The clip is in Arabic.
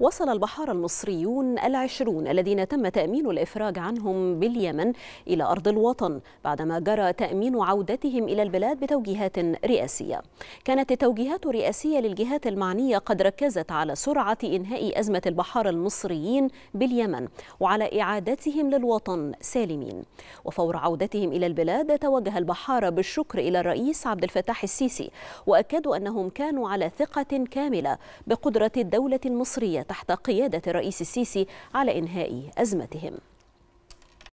وصل البحار المصريون العشرون الذين تم تأمين الإفراج عنهم باليمن إلى أرض الوطن بعدما جرى تأمين عودتهم إلى البلاد بتوجيهات رئاسية كانت التوجيهات الرئاسية للجهات المعنية قد ركزت على سرعة إنهاء أزمة البحار المصريين باليمن وعلى إعادتهم للوطن سالمين وفور عودتهم إلى البلاد توجه البحارة بالشكر إلى الرئيس عبد الفتاح السيسي وأكدوا أنهم كانوا على ثقة كاملة بقدرة الدولة المصرية تحت قيادة الرئيس السيسي على إنهاء أزمتهم